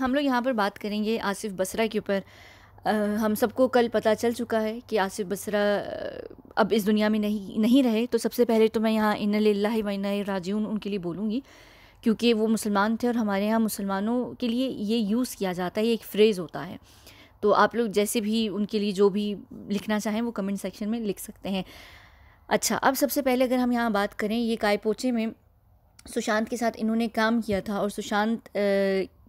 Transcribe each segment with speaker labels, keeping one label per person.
Speaker 1: हम लोग यहाँ पर बात करेंगे आसिफ बसरा के ऊपर हम सबको कल पता चल चुका है कि आसिफ बसरा अब इस दुनिया में नहीं नहीं रहे तो सबसे पहले तो मैं यहाँ इन वन राजून उनके लिए बोलूँगी क्योंकि वो मुसलमान थे और हमारे यहाँ मुसलमानों के लिए ये यूज़ किया जाता है ये एक फ्रेज़ होता है तो आप लोग जैसे भी उनके लिए जो भी लिखना चाहें वो कमेंट सेक्शन में लिख सकते हैं अच्छा अब सबसे पहले अगर हम यहाँ बात करें ये कायपोचे में सुशांत के साथ इन्होंने काम किया था और सुशांत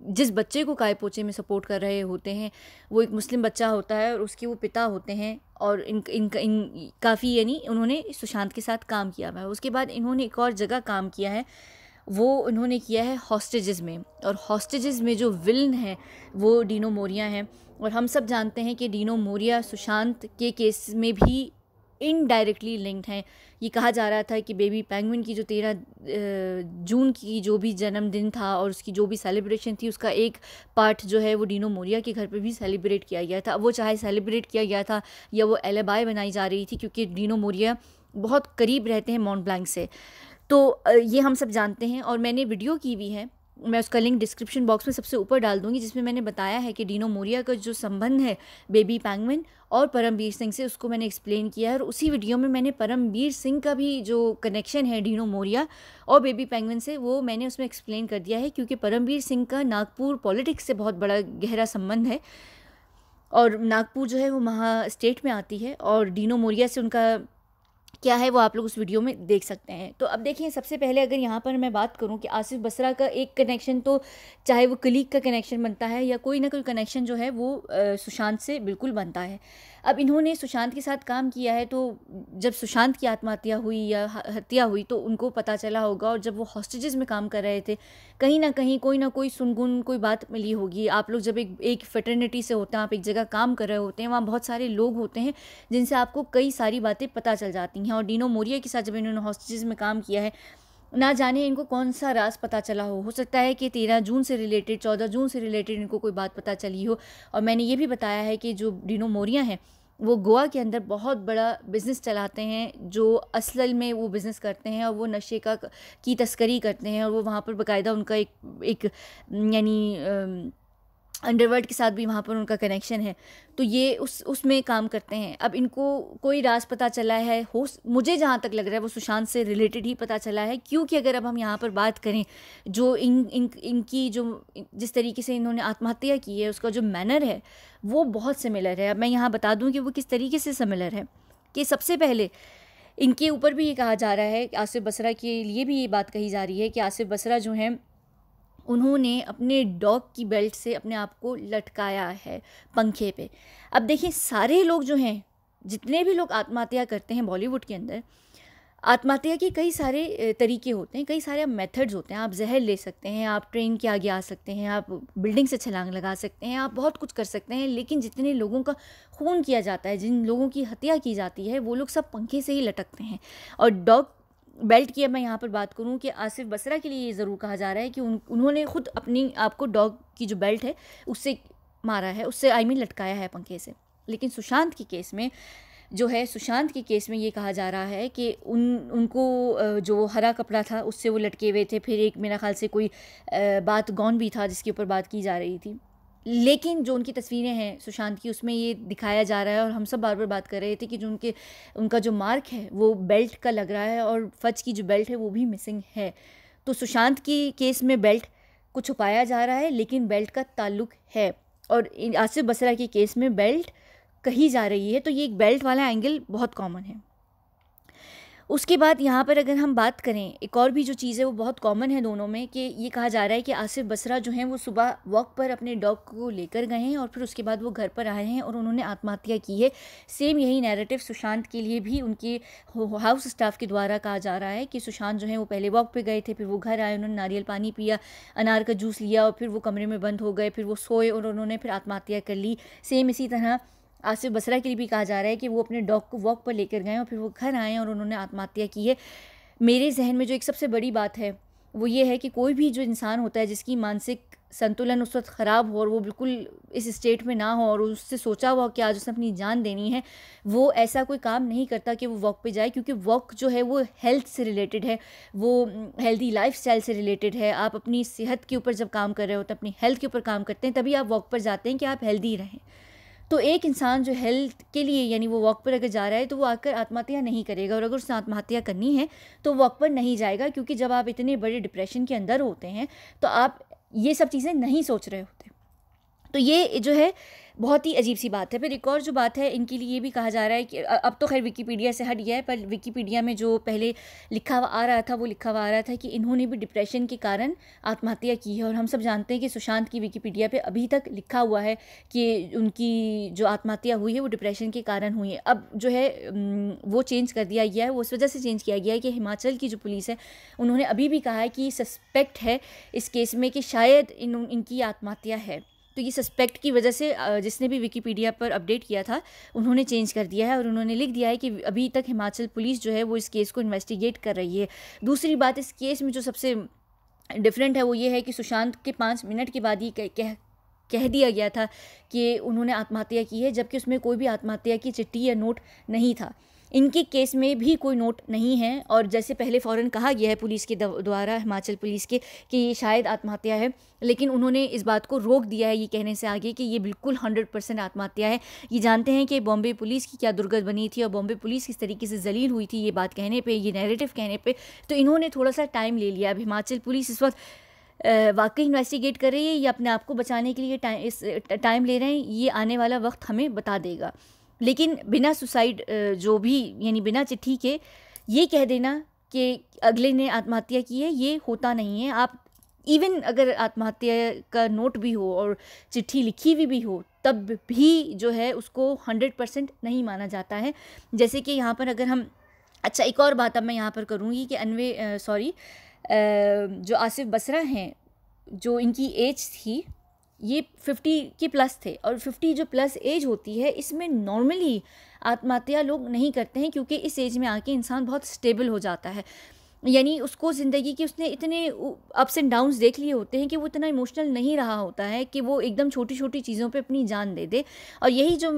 Speaker 1: जिस बच्चे को काय पोचे में सपोर्ट कर रहे होते हैं वो एक मुस्लिम बच्चा होता है और उसके वो पिता होते हैं और इन इन, इन काफ़ी यानी उन्होंने सुशांत के साथ काम किया हुआ है उसके बाद इन्होंने एक और जगह काम किया है वो उन्होंने किया है हॉस्टेजेस में और हॉस्टेजेस में जो विलन है वो डीनो मोरिया हैं और हम सब जानते हैं कि डीनो मोरिया सुशांत के केस में भी इनडायरेक्टली लिंक्ड हैं ये कहा जा रहा था कि बेबी पैंगविन की जो तेरह जून की जो भी जन्मदिन था और उसकी जो भी सेलिब्रेशन थी उसका एक पार्ट जो है वो डीनो मोरिया के घर पे भी सेलिब्रेट किया गया था वो चाहे सेलिब्रेट किया गया था या वो एलेबाई बनाई जा रही थी क्योंकि डीनो मोरिया बहुत करीब रहते हैं माउंट ब्लैंक से तो ये हम सब जानते हैं और मैंने वीडियो की भी है मैं उसका लिंक डिस्क्रिप्शन बॉक्स में सबसे ऊपर डाल दूंगी जिसमें मैंने बताया है कि डीनो मोरिया का जो संबंध है बेबी पैंगविन और परमवीर सिंह से उसको मैंने एक्सप्लेन किया है और उसी वीडियो में मैंने परमवीर सिंह का भी जो कनेक्शन है डीनो मोरिया और बेबी पैंगविन से वो मैंने उसमें एक्सप्लेन कर दिया है क्योंकि परमवीर सिंह का नागपुर पॉलिटिक्स से बहुत बड़ा गहरा संबंध है और नागपुर जो है वो महा स्टेट में आती है और डीनो मोरिया से उनका क्या है वो आप लोग उस वीडियो में देख सकते हैं तो अब देखिए सबसे पहले अगर यहाँ पर मैं बात करूँ कि आसिफ बसरा का एक कनेक्शन तो चाहे वो कलीग का कनेक्शन बनता है या कोई ना कोई कनेक्शन जो है वो सुशांत से बिल्कुल बनता है अब इन्होंने सुशांत के साथ काम किया है तो जब सुशांत की आत्महत्या हुई या हत्या हुई तो उनको पता चला होगा और जब वो हॉस्टेजेस में काम कर रहे थे कहीं ना कहीं कोई ना कोई सुनगुन कोई बात मिली होगी आप लोग जब एक एक फेटर्निटी से होते हैं आप एक जगह काम कर रहे होते हैं वहाँ बहुत सारे लोग होते हैं जिनसे आपको कई सारी बातें पता चल जाती हैं और डीनो मोरिया के साथ जब इन्होंने हॉस्टेज में काम किया है ना जाने इनको कौन सा राज पता चला हो हो सकता है कि तेरह जून से रिलेटेड चौदह जून से रिलेटेड इनको कोई बात पता चली हो और मैंने ये भी बताया है कि जो डिनो मोरिया हैं वो गोवा के अंदर बहुत बड़ा बिज़नेस चलाते हैं जो असल में वो बिज़नेस करते हैं और वो नशे का की तस्करी करते हैं और वो वहाँ पर बाकायदा उनका एक एक यानी अंडरवर्ल्ड के साथ भी वहाँ पर उनका कनेक्शन है तो ये उस उसमें काम करते हैं अब इनको कोई राज पता चला है हो मुझे जहाँ तक लग रहा है वो सुशांत से रिलेटेड ही पता चला है क्योंकि अगर अब हम यहाँ पर बात करें जो इन, इन इनकी जो जिस तरीके से इन्होंने आत्महत्या की है उसका जो मैनर है वो बहुत सिमिलर है अब मैं यहाँ बता दूँ कि वो किस तरीके से सिमिलर है कि सबसे पहले इनके ऊपर भी ये कहा जा रहा है आसिफ बसरा के लिए भी ये बात कही जा रही है कि आसिफ बसरा जो हैं उन्होंने अपने डॉग की बेल्ट से अपने आप को लटकाया है पंखे पे अब देखिए सारे लोग जो हैं जितने भी लोग आत्महत्या करते हैं बॉलीवुड के अंदर आत्महत्या के कई सारे तरीके होते हैं कई सारे मेथड्स होते हैं आप जहर ले सकते हैं आप ट्रेन के आगे आ सकते हैं आप बिल्डिंग से छलांग लगा सकते हैं आप बहुत कुछ कर सकते हैं लेकिन जितने लोगों का खून किया जाता है जिन लोगों की हत्या की जाती है वो लोग सब पंखे से ही लटकते हैं और डॉग बेल्ट की अब मैं यहाँ पर बात करूँ कि आसिफ बसरा के लिए ये ज़रूर कहा जा रहा है कि उन उन्होंने खुद अपनी आपको डॉग की जो बेल्ट है उससे मारा है उससे आई मीन लटकाया है पंखे से लेकिन सुशांत के केस में जो है सुशांत के केस में ये कहा जा रहा है कि उन उनको जो हरा कपड़ा था उससे वो लटके हुए थे फिर एक मेरा ख्याल से कोई बात गौन भी था जिसके ऊपर बात की जा रही थी लेकिन जो उनकी तस्वीरें हैं सुशांत की उसमें ये दिखाया जा रहा है और हम सब बार बार बात कर रहे थे कि जो उनके उनका जो मार्क है वो बेल्ट का लग रहा है और फज की जो बेल्ट है वो भी मिसिंग है तो सुशांत की केस में बेल्ट को छुपाया जा रहा है लेकिन बेल्ट का ताल्लुक है और आसिफ बसरा के केस में बेल्ट कही जा रही है तो ये एक बेल्ट वाला एंगल बहुत कॉमन है उसके बाद यहाँ पर अगर हम बात करें एक और भी जो चीज़ है वो बहुत कॉमन है दोनों में कि ये कहा जा रहा है कि आसिफ बसरा जो हैं वो सुबह वॉक पर अपने डॉग को लेकर गए हैं और फिर उसके बाद वो घर पर आए हैं और उन्होंने आत्महत्या की है सेम यही नैरेटिव सुशांत के लिए भी उनके हाउस स्टाफ के द्वारा कहा जा रहा है कि सुशांत जो है वो पहले वॉक पर गए थे फिर वो घर आए उन्होंने नारियल पानी पिया अनार का जूस लिया और फिर वो कमरे में बंद हो गए फिर वो सोए और उन्होंने फिर आत्महत्या कर ली सेम इसी तरह आसिफ बसरा के लिए भी कहा जा रहा है कि वो अपने डॉग को वॉक पर लेकर गए और फिर वो घर आए और उन्होंने आत्महत्या की है मेरे जहन में जो एक सबसे बड़ी बात है वो ये है कि कोई भी जो इंसान होता है जिसकी मानसिक संतुलन उस वक्त ख़राब हो और वो बिल्कुल इस स्टेट में ना हो और उससे सोचा हुआ कि आज उसने अपनी जान देनी है वो ऐसा कोई काम नहीं करता कि वो वॉक पे जाए क्योंकि वॉक जो है वो हेल्थ से रिलेटेड है वो हेल्दी लाइफ से रिलेटेड है आप अपनी सेहत के ऊपर जब काम कर रहे हो तो अपनी हेल्थ के ऊपर काम करते हैं तभी आप वॉक पर जाते हैं कि आप हेल्दी रहें तो एक इंसान जो हेल्थ के लिए यानी वो वॉक पर अगर जा रहा है तो वो आकर आत्महत्या नहीं करेगा और अगर उसने आत्महत्या करनी है तो वॉक पर नहीं जाएगा क्योंकि जब आप इतने बड़े डिप्रेशन के अंदर होते हैं तो आप ये सब चीज़ें नहीं सोच रहे होते तो ये जो है बहुत ही अजीब सी बात है फिर एक और जो बात है इनके लिए ये भी कहा जा रहा है कि अब तो खैर विकीपीडिया से हट गया है पर विकीपीडिया में जो पहले लिखा हुआ आ रहा था वो लिखा हुआ आ रहा था कि इन्होंने भी डिप्रेशन के कारण आत्महत्या की है और हम सब जानते हैं कि सुशांत की विकीपीडिया पर अभी तक लिखा हुआ है कि उनकी जो आत्महत्या हुई है वो डिप्रेशन के कारण हुई है अब जो है वो चेंज कर दिया गया है वो उस वजह से चेंज किया गया है कि हिमाचल की जो पुलिस है उन्होंने अभी भी कहा है कि सस्पेक्ट है इस केस में कि शायद इन इनकी आत्महत्या है तो ये सस्पेक्ट की वजह से जिसने भी विकीपीडिया पर अपडेट किया था उन्होंने चेंज कर दिया है और उन्होंने लिख दिया है कि अभी तक हिमाचल पुलिस जो है वो इस केस को इन्वेस्टिगेट कर रही है दूसरी बात इस केस में जो सबसे डिफरेंट है वो ये है कि सुशांत के पाँच मिनट के बाद ही कह, कह कह दिया गया था कि उन्होंने आत्महत्या की है जबकि उसमें कोई भी आत्महत्या की चिट्ठी या नोट नहीं था इनके केस में भी कोई नोट नहीं है और जैसे पहले फ़ौरन कहा गया है पुलिस के द्वारा हिमाचल पुलिस के कि ये शायद आत्महत्या है लेकिन उन्होंने इस बात को रोक दिया है ये कहने से आगे कि ये बिल्कुल हंड्रेड परसेंट आत्महत्या है ये जानते हैं कि बॉम्बे पुलिस की क्या दुर्गत बनी थी और बॉम्बे पुलिस किस तरीके से जलील हुई थी ये बात कहने पर ये नेगेटिव कहने पर तो इन्होंने थोड़ा सा टाइम ले लिया अब हिमाचल पुलिस इस वक्त वाकई इन्वेस्टिगेट कर रही है या अपने आप को बचाने के लिए टाइम इस टाइम ले रहे हैं ये आने वाला वक्त हमें बता देगा लेकिन बिना सुसाइड जो भी यानी बिना चिट्ठी के ये कह देना कि अगले ने आत्महत्या की है ये होता नहीं है आप इवन अगर आत्महत्या का नोट भी हो और चिट्ठी लिखी हुई भी, भी हो तब भी जो है उसको हंड्रेड परसेंट नहीं माना जाता है जैसे कि यहाँ पर अगर हम अच्छा एक और बात अब मैं यहाँ पर करूँगी कि अनवे सॉरी जो आसिफ बसरा हैं जो इनकी एज थी ये फिफ्टी के प्लस थे और फिफ्टी जो प्लस एज होती है इसमें नॉर्मली आत्महत्या लोग नहीं करते हैं क्योंकि इस एज में आके इंसान बहुत स्टेबल हो जाता है यानी उसको ज़िंदगी के उसने इतने अप्स एंड डाउन्स देख लिए होते हैं कि वो इतना इमोशनल नहीं रहा होता है कि वो एकदम छोटी छोटी चीज़ों पे अपनी जान दे दे और यही जो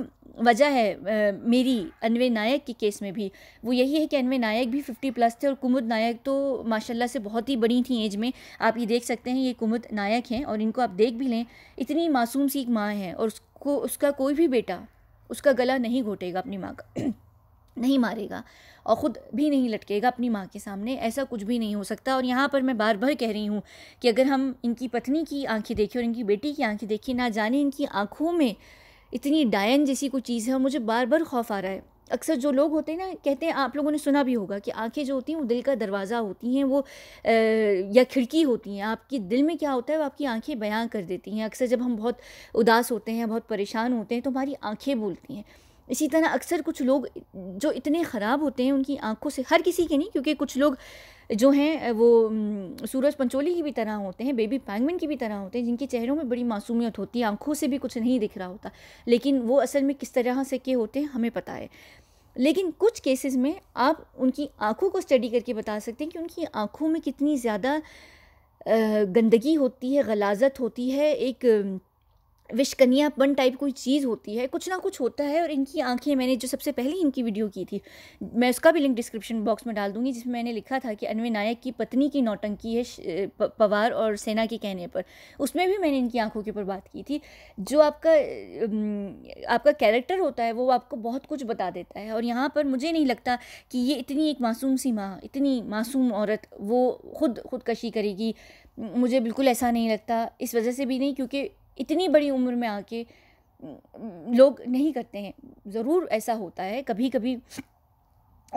Speaker 1: वजह है मेरी अनवे नायक के केस में भी वो यही है कि अनवे नायक भी फिफ्टी प्लस थे और कुमुद नायक तो माशाल्लाह से बहुत ही बड़ी थी एज में आप ये देख सकते हैं ये कुमुद नायक हैं और इनको आप देख भी लें इतनी मासूम सी एक माँ है और उसको उसका कोई भी बेटा उसका गला नहीं घोटेगा अपनी माँ का नहीं मारेगा और ख़ुद भी नहीं लटकेगा अपनी माँ के सामने ऐसा कुछ भी नहीं हो सकता और यहाँ पर मैं बार बार कह रही हूँ कि अगर हम इनकी पत्नी की आंखें देखें और इनकी बेटी की आंखें देखें ना जाने इनकी आंखों में इतनी डायन जैसी कोई चीज़ है मुझे बार बार खौफ आ रहा है अक्सर जो लोग होते हैं ना कहते हैं आप लोगों ने सुना भी होगा कि आंखें जो होती हैं वो दिल का दरवाज़ा होती हैं वो आ, या खिड़की होती हैं आपके दिल में क्या होता है वो आपकी आंखें बयां कर देती हैं अक्सर जब हम बहुत उदास होते हैं बहुत परेशान होते हैं तो हमारी आंखें बोलती हैं इसी तरह अक्सर कुछ लोग जो इतने ख़राब होते हैं उनकी आंखों से हर किसी के नहीं क्योंकि कुछ लोग जो हैं वो सूरज पंचोली की भी तरह होते हैं बेबी पैंगमिन की भी तरह होते हैं जिनके चेहरों में बड़ी मासूमियत होती है आंखों से भी कुछ नहीं दिख रहा होता लेकिन वो असल में किस तरह से के होते हैं हमें पता है लेकिन कुछ केसेस में आप उनकी आंखों को स्टडी करके बता सकते हैं कि उनकी आंखों में कितनी ज़्यादा गंदगी होती है गलाजत होती है एक विशकनियापन टाइप कोई चीज़ होती है कुछ ना कुछ होता है और इनकी आंखें मैंने जो सबसे पहले इनकी वीडियो की थी मैं उसका भी लिंक डिस्क्रिप्शन बॉक्स में डाल दूंगी जिसमें मैंने लिखा था कि अनवे नायक की पत्नी की नौटंकी है पवार और सेना के कहने पर उसमें भी मैंने इनकी आंखों के ऊपर बात की थी जो आपका आपका कैरेक्टर होता है वो आपको बहुत कुछ बता देता है और यहाँ पर मुझे नहीं लगता कि ये इतनी एक मासूम सी माँ इतनी मासूम औरत वो खुद खुदकशी करेगी मुझे बिल्कुल ऐसा नहीं लगता इस वजह से भी नहीं क्योंकि इतनी बड़ी उम्र में आके लोग नहीं करते हैं ज़रूर ऐसा होता है कभी कभी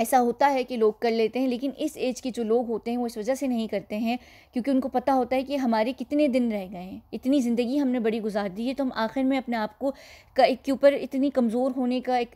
Speaker 1: ऐसा होता है कि लोग कर लेते हैं लेकिन इस एज के जो लोग होते हैं वो इस वजह से नहीं करते हैं क्योंकि उनको पता होता है कि हमारे कितने दिन रह गए हैं इतनी ज़िंदगी हमने बड़ी गुजार दी है तो हम आखिर में अपने आप को का एक के ऊपर इतनी कमज़ोर होने का एक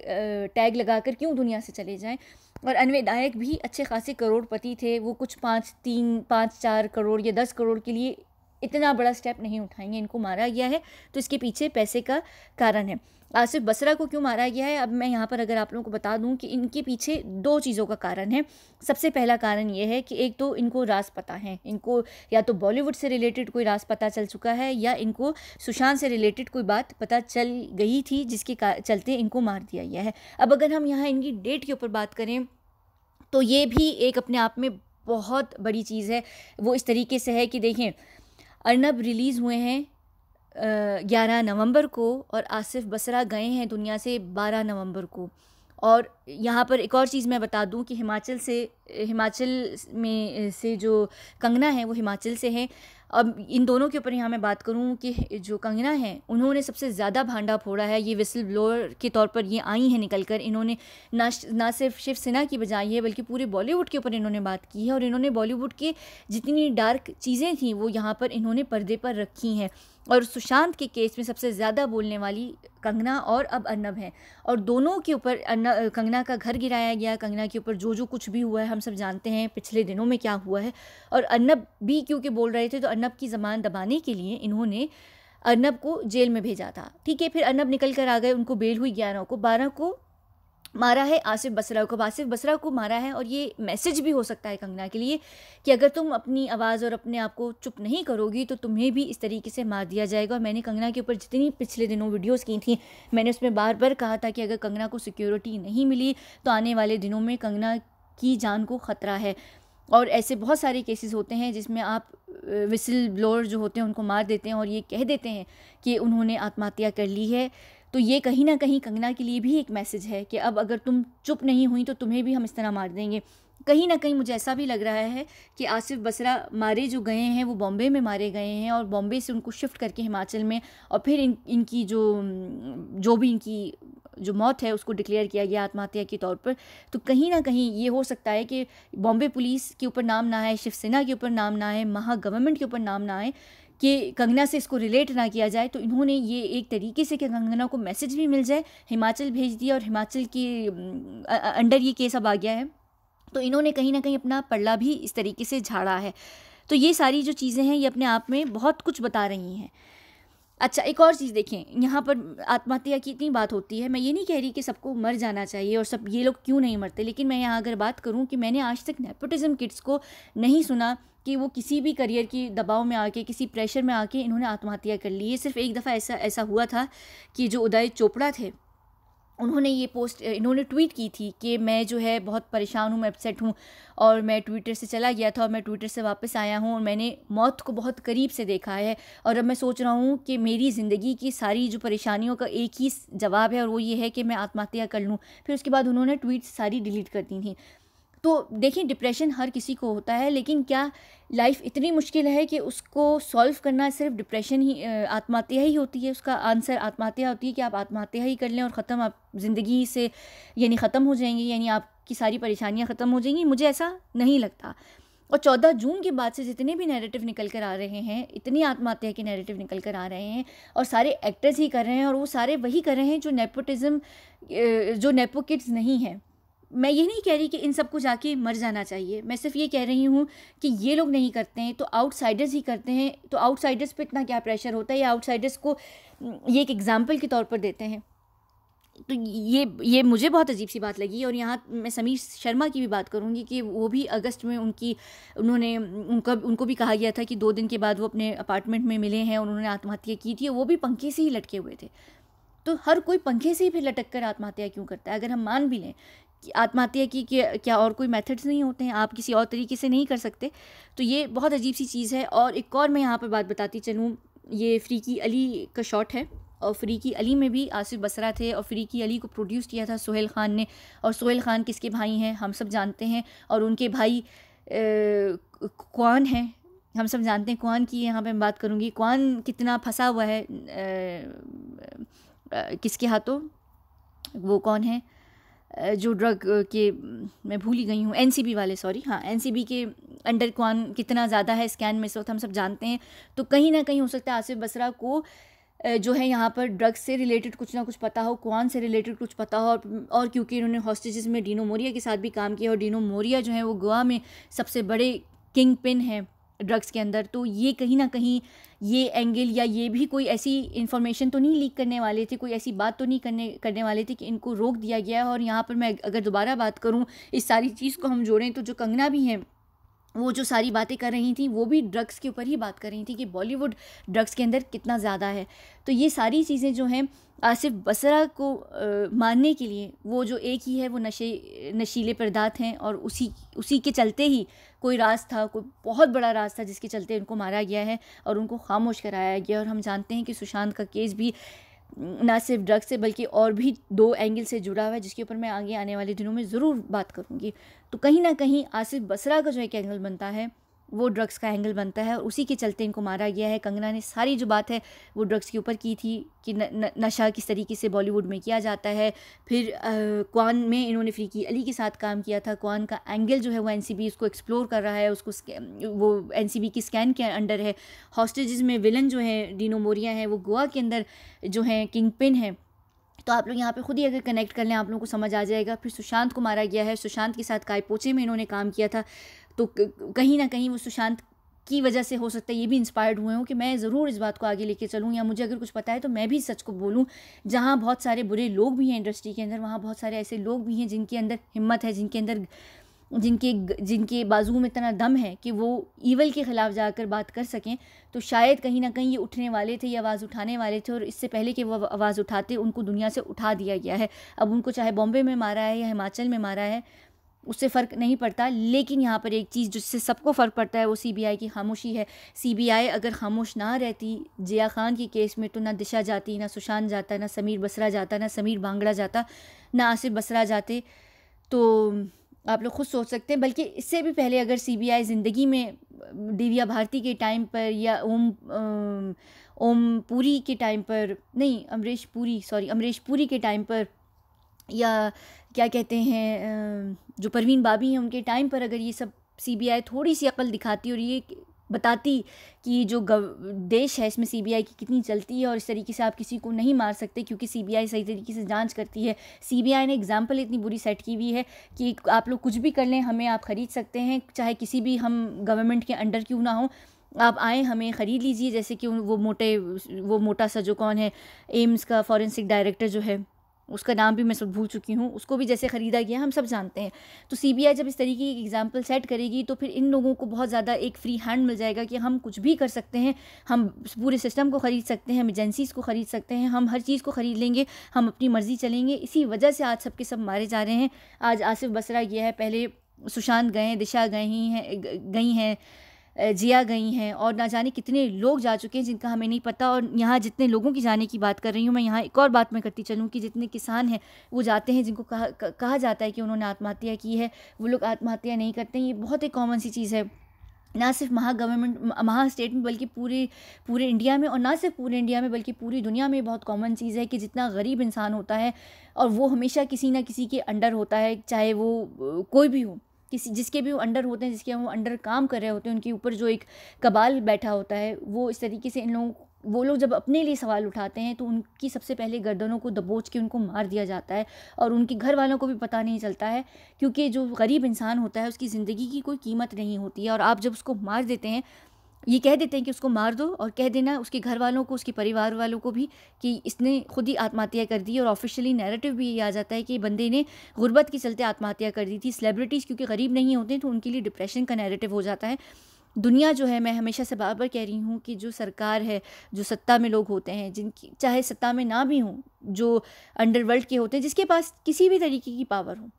Speaker 1: टैग लगा कर क्यों दुनिया से चले जाएँ और अनवे भी अच्छे खासे करोड़पति थे वो कुछ पाँच तीन पाँच चार करोड़ या दस करोड़ के लिए इतना बड़ा स्टेप नहीं उठाएंगे इनको मारा गया है तो इसके पीछे पैसे का कारण है आसिफ बसरा को क्यों मारा गया है अब मैं यहाँ पर अगर आप लोगों को बता दूँ कि इनके पीछे दो चीज़ों का कारण है सबसे पहला कारण ये है कि एक तो इनको रास पता है इनको या तो बॉलीवुड से रिलेटेड कोई रास पता चल चुका है या इनको सुशांत से रिलेटेड कोई बात पता चल गई थी जिसके चलते इनको मार दिया गया है अब अगर हम यहाँ इनकी डेट के ऊपर बात करें तो ये भी एक अपने आप में बहुत बड़ी चीज़ है वो इस तरीके से है कि देखें अर्नब रिलीज़ हुए हैं ग्यारह नवंबर को और आसिफ बसरा गए हैं दुनिया से बारह नवंबर को और यहाँ पर एक और चीज़ मैं बता दूँ कि हिमाचल से हिमाचल में से जो कंगना है वो हिमाचल से हैं अब इन दोनों के ऊपर यहाँ मैं बात करूँ कि जो कंगना है उन्होंने सबसे ज़्यादा भांडा फोड़ा है ये विसल ब्लोअर के तौर पर ये आई हैं निकल कर इन्होंने ना ना सिर्फ शिवसेना की बजाई है बल्कि पूरे बॉलीवुड के ऊपर इन्होंने बात की है और इन्होंने बॉलीवुड के जितनी डार्क चीज़ें थी वो यहाँ पर इन्होंने पर्दे पर रखी हैं और सुशांत के केस में सबसे ज़्यादा बोलने वाली कंगना और अब अर्नब हैं और दोनों के ऊपर कंगना का घर गिराया गया कंगना के ऊपर जो जो कुछ भी हुआ है हम सब जानते हैं पिछले दिनों में क्या हुआ है और अर्नब भी क्योंकि बोल रहे थे तो अर्नब की ज़बान दबाने के लिए इन्होंने अर्नब को जेल में भेजा था ठीक है फिर अर्नब निकल कर आ गए उनको बेल हुई ग्यारह को बारह को मारा है आसिफ बसरा को आसिफ बसरा को मारा है और ये मैसेज भी हो सकता है कंगना के लिए कि अगर तुम अपनी आवाज़ और अपने आप को चुप नहीं करोगी तो तुम्हें भी इस तरीके से मार दिया जाएगा और मैंने कंगना के ऊपर जितनी पिछले दिनों वीडियोस की थी मैंने उसमें बार बार कहा था कि अगर कंगना को सिक्योरिटी नहीं मिली तो आने वाले दिनों में कंगना की जान को ख़तरा है और ऐसे बहुत सारे केसेस होते हैं जिसमें आप विसिल ब्लोअर जो होते हैं उनको मार देते हैं और ये कह देते हैं कि उन्होंने आत्महत्या कर ली है तो ये कहीं ना कहीं कंगना के लिए भी एक मैसेज है कि अब अगर तुम चुप नहीं हुई तो तुम्हें भी हम इस तरह मार देंगे कहीं ना कहीं मुझे ऐसा भी लग रहा है कि आसिफ बसरा मारे जो गए हैं वो बॉम्बे में मारे गए हैं और बॉम्बे से उनको शिफ्ट करके हिमाचल में और फिर इन इनकी जो जो भी इनकी जो मौत है उसको डिक्लेयर किया गया आत्महत्या के तौर पर तो कहीं ना कहीं ये हो सकता है कि बॉम्बे पुलिस के ऊपर नाम ना आए शिवसेना के ऊपर नाम ना आए महा गवर्नमेंट के ऊपर नाम ना आए कि कंगना से इसको रिलेट ना किया जाए तो इन्होंने ये एक तरीके से कि कंगना को मैसेज भी मिल जाए हिमाचल भेज दिया और हिमाचल के अंडर ये केस अब आ गया है तो इन्होंने कहीं ना कहीं अपना पल्ला भी इस तरीके से झाड़ा है तो ये सारी जो चीज़ें हैं ये अपने आप में बहुत कुछ बता रही हैं अच्छा एक और चीज़ देखें यहाँ पर आत्महत्या की इतनी बात होती है मैं ये नहीं कह रही कि सबको मर जाना चाहिए और सब ये लोग क्यों नहीं मरते लेकिन मैं यहाँ अगर बात करूँ कि मैंने आज तक नेपोटिज़म किड्स को नहीं सुना कि वो किसी भी करियर की दबाव में आके किसी प्रेशर में आके इन्होंने आत्महत्या कर ली है सिर्फ एक दफ़ा ऐसा ऐसा हुआ था कि जो उदय चोपड़ा थे उन्होंने ये पोस्ट इन्होंने ट्वीट की थी कि मैं जो है बहुत परेशान हूँ मैं अपसेट हूँ और मैं ट्विटर से चला गया था और मैं ट्विटर से वापस आया हूँ और मैंने मौत को बहुत करीब से देखा है और अब मैं सोच रहा हूँ कि मेरी ज़िंदगी की सारी जो परेशानियों का एक ही जवाब है और वो ये है कि मैं आत्महत्या कर लूँ फिर उसके बाद उन्होंने ट्वीट सारी डिलीट कर दी थी तो देखिए डिप्रेशन हर किसी को होता है लेकिन क्या लाइफ इतनी मुश्किल है कि उसको सॉल्व करना सिर्फ डिप्रेशन ही आत्महत्या ही होती है उसका आंसर आत्महत्या होती है कि आप आत्महत्या ही कर लें और ख़त्म आप ज़िंदगी से यानी ख़त्म हो जाएंगे यानी आपकी सारी परेशानियाँ ख़त्म हो जाएंगी मुझे ऐसा नहीं लगता और चौदह जून के बाद से जितने भी नैरेटिव निकल कर आ रहे हैं इतनी आत्महत्या के नैरेटिव निकल कर आ रहे हैं और सारे एक्टर्स ही कर रहे हैं और वो सारे वही कर रहे हैं जो नेपोटिज़म जो नेपो किड्स नहीं हैं मैं ये नहीं कह रही कि इन सबको जाके मर जाना चाहिए मैं सिर्फ ये कह रही हूँ कि ये लोग नहीं करते हैं तो आउटसाइडर्स ही करते हैं तो आउटसाइडर्स पे इतना क्या प्रेशर होता है या आउटसाइडर्स को ये एक एग्ज़ाम्पल के तौर पर देते हैं तो ये ये मुझे बहुत अजीब सी बात लगी और यहाँ मैं समीर शर्मा की भी बात करूँगी कि वो भी अगस्त में उनकी उन्होंने उनका उनको भी कहा गया था कि दो दिन के बाद वो अपने अपार्टमेंट में मिले हैं और उन्होंने आत्महत्या की थी वो भी पंखे से ही लटके हुए थे तो हर कोई पंखे से ही फिर लटक कर आत्महत्या क्यों करता है अगर हम मान भी लें आत्महत्या की क्या और कोई मेथड्स नहीं होते हैं आप किसी और तरीके से नहीं कर सकते तो ये बहुत अजीब सी चीज़ है और एक और मैं यहाँ पर बात बताती चलूँ ये फ्रीकी अली का शॉट है और फ्रीकी अली में भी आसिफ बसरा थे और फ्रीकी अली को प्रोड्यूस किया था सोहेल ख़ान ने और सोहेल ख़ान किसके भाई हैं हम सब जानते हैं और उनके भाई कौन हैं हम सब जानते हैं कौन की यहाँ पे मैं बात करूँगी कौन कितना फंसा हुआ है आ, आ, किसके हाथों वो कौन है जो ड्रग के मैं भूल ही गई हूँ एनसीबी वाले सॉरी हाँ एनसीबी के अंडर कौन कितना ज़्यादा है स्कैन में इस वक्त हम सब जानते हैं तो कहीं ना कहीं हो सकता है आसिफ बसरा को जो है यहाँ पर ड्रग्स से रिलेटेड कुछ ना कुछ पता हो कौन से रिलेटेड कुछ पता हो और, और क्योंकि इन्होंने हॉस्टेजेस में डीनो मोरिया के साथ भी काम किया और डीनो मोरिया जो है वो गोवा में सबसे बड़े किंग पिन हैं ड्रग्स के अंदर तो ये कहीं ना कहीं ये एंगल या ये भी कोई ऐसी इन्फॉर्मेशन तो नहीं लीक करने वाले थे कोई ऐसी बात तो नहीं करने करने वाले थे कि इनको रोक दिया गया है और यहाँ पर मैं अगर दोबारा बात करूँ इस सारी चीज़ को हम जोड़ें तो जो कंगना भी हैं वो जो सारी बातें कर रही थी वो भी ड्रग्स के ऊपर ही बात कर रही थी कि बॉलीवुड ड्रग्स के अंदर कितना ज़्यादा है तो ये सारी चीज़ें जो हैं आसिफ बसरा को आ, मानने के लिए वो जो एक ही है वो नशे नशीले पर्दात हैं और उसी उसी के चलते ही कोई राज था कोई बहुत बड़ा राज था जिसके चलते उनको मारा गया है और उनको खामोश कराया गया और हम जानते हैं कि सुशांत का केस भी ना सिर्फ ड्रग्स से बल्कि और भी दो एंगल से जुड़ा हुआ है जिसके ऊपर मैं आगे आने वाले दिनों में ज़रूर बात करूँगी तो कहीं ना कहीं आसिफ बसरा का जो एक एंगल बनता है वो ड्रग्स का एंगल बनता है और उसी के चलते इनको मारा गया है कंगना ने सारी जो बात है वो ड्रग्स के ऊपर की थी कि न, न, नशा किस तरीके से बॉलीवुड में किया जाता है फिर क्वान में इन्होंने फ्रीकी अली के साथ काम किया था क्वान का एंगल जो है वो एन उसको एक्सप्लोर कर रहा है उसको वो एन की स्कैन के अंडर है हॉस्टेज में विलन जो है डीनो मोरिया हैं वो गोवा के अंदर जो है किंग पिन है तो आप लोग यहाँ पे खुद ही अगर कनेक्ट कर लें आप लोगों को समझ आ जाएगा फिर सुशांत को मारा गया है सुशांत के साथ कायपोचे में इन्होंने काम किया था तो कहीं ना कहीं वो सुशांत की वजह से हो सकता है ये भी इंस्पायर्ड हुए हों कि मैं ज़रूर इस बात को आगे लेके चलूँ या मुझे अगर कुछ पता है तो मैं भी सच को बोलूँ जहाँ बहुत सारे बुरे लोग भी हैं इंडस्ट्री के अंदर वहाँ बहुत सारे ऐसे लोग भी हैं जिनके अंदर हिम्मत है जिनके अंदर जिनके जिनके बाजू में इतना दम है कि वो ईवल के ख़िलाफ़ जाकर बात कर सकें तो शायद कहीं ना कहीं ये उठने वाले थे ये आवाज़ उठाने वाले थे और इससे पहले कि वो आवाज़ उठाते उनको दुनिया से उठा दिया गया है अब उनको चाहे बॉम्बे में मारा है या हिमाचल में मारा है उससे फ़र्क नहीं पड़ता लेकिन यहाँ पर एक चीज़ जिससे सबको फ़र्क पड़ता है वो सीबीआई की खामोशी है सीबीआई अगर खामोश ना रहती जिया खान की केस में तो ना दिशा जाती ना सुशांत जाता ना समीर बसरा जाता ना समीर भांगड़ा जाता ना आसिफ बसरा जाते तो आप लोग खुद सोच सकते हैं बल्कि इससे भी पहले अगर सीबीआई ज़िंदगी में दिव्या भारती के टाइम पर या ओम ओम पुरी के टाइम पर नहीं अमरीश पुरी सॉरी अमरीश पुरी के टाइम पर या क्या कहते हैं जो परवीन बाबी हैं उनके टाइम पर अगर ये सब सीबीआई थोड़ी सी अकल दिखाती और ये बताती कि जो गव देश है इसमें सीबीआई की कितनी चलती है और इस तरीके से आप किसी को नहीं मार सकते क्योंकि सीबीआई सही तरीके से जांच करती है सीबीआई ने एग्जाम्पल इतनी बुरी सेट की हुई है कि आप लोग कुछ भी कर लें हमें आप ख़रीद सकते हैं चाहे किसी भी हम गवर्नमेंट के अंडर क्यों ना हो आप आए हमें ख़रीद लीजिए जैसे कि वो मोटे वो मोटा सा जो कौन है एम्स का फॉरेंसिक डायरेक्टर जो है उसका नाम भी मैं सब भूल चुकी हूँ उसको भी जैसे ख़रीदा गया हम सब जानते हैं तो सीबीआई जब इस तरीके की एग्ज़ाम्पल सेट करेगी तो फिर इन लोगों को बहुत ज़्यादा एक फ्री हैंड मिल जाएगा कि हम कुछ भी कर सकते हैं हम पूरे सिस्टम को ख़रीद सकते हैं हम एजेंसीज़ को ख़रीद सकते हैं हम हर चीज़ को ख़रीद लेंगे हम अपनी मर्ज़ी चलेंगे इसी वजह से आज सबके सब मारे जा रहे हैं आज आसिफ बसरा गया है पहले सुशांत गए दिशा गई हैं गई हैं जिया गई हैं और ना जाने कितने लोग जा चुके हैं जिनका हमें नहीं पता और यहाँ जितने लोगों की जाने की बात कर रही हूँ मैं यहाँ एक और बात मैं करती चलूँ कि जितने किसान हैं वो जाते हैं जिनको कहा कहा जाता है कि उन्होंने आत्महत्या की है वो लोग आत्महत्या नहीं करते हैं ये बहुत एक कॉमन सी चीज़ है ना सिर्फ महा गवर्नमेंट महा स्टेट में बल्कि पूरे पूरे इंडिया में और ना सिर्फ पूरे इंडिया में बल्कि पूरी दुनिया में बहुत कॉमन चीज़ है कि जितना गरीब इंसान होता है और वो हमेशा किसी ना किसी के अंडर होता है चाहे वो कोई भी हो किसी जिसके भी वो अंडर होते हैं जिसके वो अंडर काम कर रहे होते हैं उनके ऊपर जो एक कबाल बैठा होता है वो इस तरीके से इन लोगों वो लोग जब अपने लिए सवाल उठाते हैं तो उनकी सबसे पहले गर्दनों को दबोच के उनको मार दिया जाता है और उनके घर वालों को भी पता नहीं चलता है क्योंकि जो गरीब इंसान होता है उसकी ज़िंदगी की कोई कीमत नहीं होती है और आप जब उसको मार देते हैं ये कह देते हैं कि उसको मार दो और कह देना उसके घर वालों को उसके परिवार वालों को भी कि इसने खुद ही आत्महत्या कर दी और ऑफिशियली नैरेटिव भी ये आ जाता है कि बंदे ने गुर्बत के चलते आत्महत्या कर दी थी सेलिब्रिटीज़ क्योंकि गरीब नहीं होते तो उनके लिए डिप्रेशन का नैरेटिव हो जाता है दुनिया जो है मैं हमेशा से बार बार कह रही हूँ कि जो सरकार है जो सत्ता में लोग होते हैं जिनकी चाहे सत्ता में ना भी हों जो अंडरवर्ल्ड के होते हैं जिसके पास किसी भी तरीके की पावर हो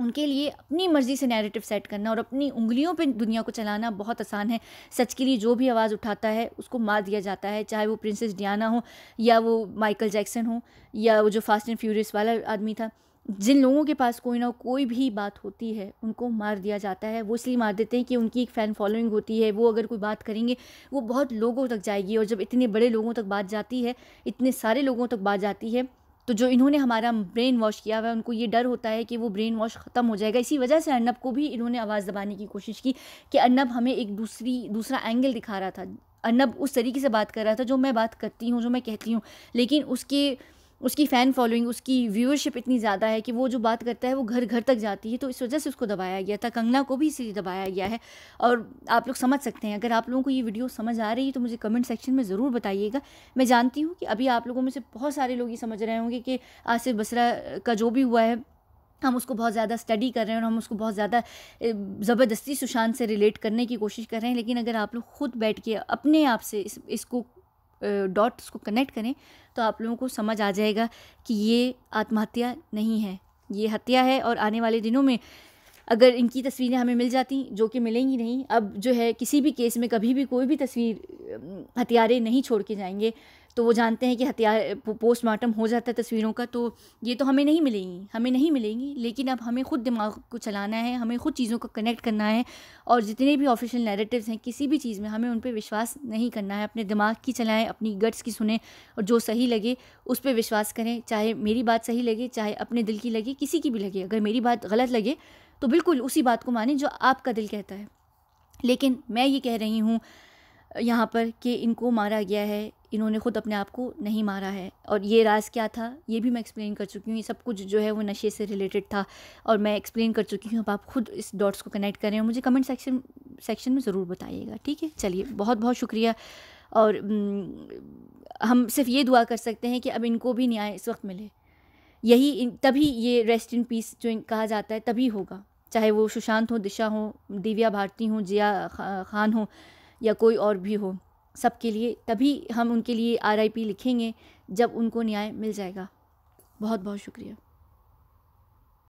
Speaker 1: उनके लिए अपनी मर्ज़ी से नैरेटिव सेट करना और अपनी उंगलियों पे दुनिया को चलाना बहुत आसान है सच के लिए जो भी आवाज़ उठाता है उसको मार दिया जाता है चाहे वो प्रिंसेस डियाना हो या वो माइकल जैक्सन हो या वो जो फास्ट एंड फ्यूरियस वाला आदमी था जिन लोगों के पास कोई ना कोई भी बात होती है उनको मार दिया जाता है वो इसलिए मार देते हैं कि उनकी एक फ़ैन फॉलोइंग होती है वो अगर कोई बात करेंगे वो बहुत लोगों तक जाएगी और जब इतने बड़े लोगों तक बात जाती है इतने सारे लोगों तक बात जाती है तो जो इन्होंने हमारा ब्रेन वॉश किया हुआ है उनको ये डर होता है कि वो ब्रेन वॉश ख़त्म हो जाएगा इसी वजह से अर्नब को भी इन्होंने आवाज़ दबाने की कोशिश की कि अर्नब हमें एक दूसरी दूसरा एंगल दिखा रहा था अर्नब उस तरीके से बात कर रहा था जो मैं बात करती हूँ जो मैं कहती हूँ लेकिन उसके उसकी फ़ैन फॉलोइंग उसकी व्यूअरशिप इतनी ज़्यादा है कि वो जो बात करता है वो घर घर तक जाती है तो इस वजह से उसको दबाया गया था कंगना को भी इसीलिए दबाया गया है और आप लोग समझ सकते हैं अगर आप लोगों को ये वीडियो समझ आ रही है तो मुझे कमेंट सेक्शन में ज़रूर बताइएगा मैं जानती हूँ कि अभी आप लोगों में से बहुत सारे लोग ये समझ रहे होंगे कि आसिफ बसरा का जो भी हुआ है हम उसको बहुत ज़्यादा स्टडी कर रहे हैं और हम उसको बहुत ज़्यादा ज़बरदस्ती सुशांत से रिलेट करने की कोशिश कर रहे हैं लेकिन अगर आप लोग खुद बैठ के अपने आप से इस इसको डॉट्स को कनेक्ट करें तो आप लोगों को समझ आ जाएगा कि ये आत्महत्या नहीं है ये हत्या है और आने वाले दिनों में अगर इनकी तस्वीरें हमें मिल जाती जो कि मिलेंगी नहीं अब जो है किसी भी केस में कभी भी कोई भी तस्वीर हथियारे नहीं छोड़ के जाएंगे तो वो जानते हैं कि हथियार पोस्टमार्टम हो जाता है तस्वीरों का तो ये तो हमें नहीं मिलेंगी हमें नहीं मिलेंगी लेकिन अब हमें खुद दिमाग को चलाना है हमें खुद चीज़ों को कनेक्ट करना है और जितने भी ऑफिशियल नैरेटिव्स हैं किसी भी चीज़ में हमें उन पर विश्वास नहीं करना है अपने दिमाग की चलाएं अपनी गट्स की सुने और जो सही लगे उस पर विश्वास करें चाहे मेरी बात सही लगे चाहे अपने दिल की लगे किसी की भी लगे अगर मेरी बात गलत लगे तो बिल्कुल उसी बात को माने जो आपका दिल कहता है लेकिन मैं ये कह रही हूँ यहाँ पर कि इनको मारा गया है इन्होंने खुद अपने आप को नहीं मारा है और ये राज क्या था ये भी मैं एक्सप्लेन कर चुकी हूँ ये सब कुछ जो है वो नशे से रिलेटेड था और मैं एक्सप्लेन कर चुकी हूँ अब आप खुद इस डॉट्स को कनेक्ट करें और मुझे कमेंट सेक्शन सेक्शन में ज़रूर बताइएगा ठीक है चलिए बहुत बहुत शुक्रिया और हम्म, हम सिर्फ ये दुआ कर सकते हैं कि अब इनको भी न्याय इस वक्त मिले यही तभी ये रेस्ट इन पीस जो कहा जाता है तभी होगा चाहे वो सुशांत हो दिशा हो दिव्या भारती हो जिया खान हो या कोई और भी हो सबके लिए तभी हम उनके लिए आरआईपी लिखेंगे जब उनको न्याय मिल जाएगा बहुत बहुत शुक्रिया